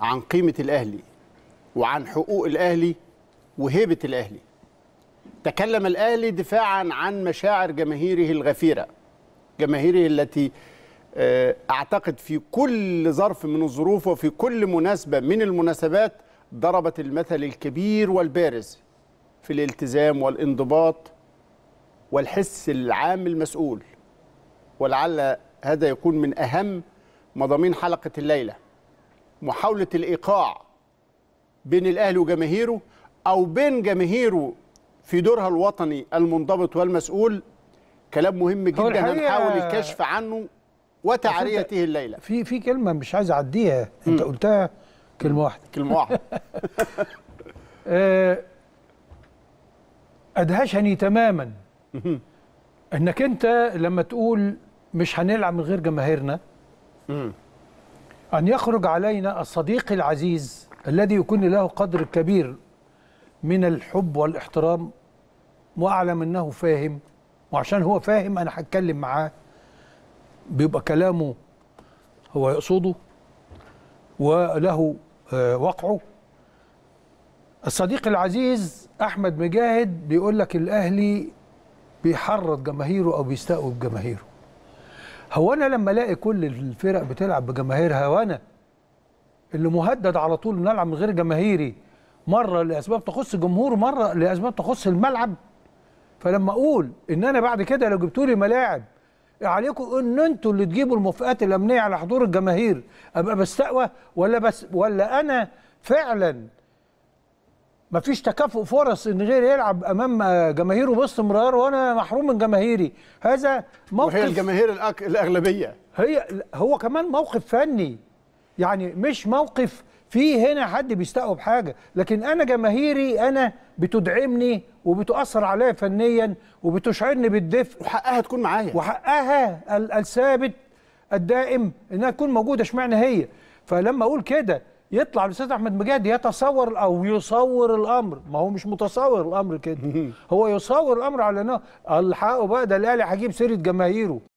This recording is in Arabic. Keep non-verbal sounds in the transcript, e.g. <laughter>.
عن قيمة الأهلي وعن حقوق الأهلي وهيبة الأهلي تكلم الأهلي دفاعا عن مشاعر جماهيره الغفيرة جماهيره التي آه، أعتقد في كل ظرف من الظروف وفي كل مناسبة من المناسبات ضربت المثل الكبير والبارز في الالتزام والانضباط والحس العام المسؤول ولعل هذا يكون من أهم مضامين حلقة الليلة محاولة الإيقاع بين الأهلي وجماهيره أو بين جماهيره في دورها الوطني المنضبط والمسؤول كلام مهم جدا هنحاول الكشف عنه وتعريته الليلة في في كلمة مش عايز أعديها أنت م. قلتها كلمة واحدة كلمة واحدة <laughs> آه، أدهشني تماما انك انت لما تقول مش هنلعب من غير جماهيرنا أن يخرج علينا الصديق العزيز الذي يكون له قدر كبير من الحب والاحترام وأعلم أنه فاهم وعشان هو فاهم أنا هتكلم معاه بيبقى كلامه هو يقصده وله آه، وقعه الصديق العزيز أحمد مجاهد بيقول لك الأهلي بيحرض جماهيره أو بيستقوي بجماهيره هو انا لما الاقي كل الفرق بتلعب بجماهيرها وانا اللي مهدد على طول نلعب من غير جماهيري مره لاسباب تخص الجمهور مره لاسباب تخص الملعب فلما اقول ان انا بعد كده لو جبتوا لي ملاعب عليكم ان انتوا اللي تجيبوا الموافقات الامنيه على حضور الجماهير ابقى بستقوى ولا بس ولا انا فعلا مفيش تكافؤ فرص ان غير يلعب امام جماهيره باستمرار وانا محروم من جماهيري هذا موقف وهي الجماهير الأك... الاغلبيه هي هو كمان موقف فني يعني مش موقف في هنا حد بيستقوا بحاجه لكن انا جماهيري انا بتدعمني وبتؤثر عليا فنيا وبتشعرني بالدفء وحقها تكون معايا وحقها الثابت الدائم انها تكون موجوده اشمعنى هي فلما اقول كده يطلع الاستاذ احمد مجاد يتصور او يصور الامر ما هو مش متصور الامر كده <laughs> هو يصور الامر على انه الحقه بقى ده الاهلي هيجيب سيره جماهيره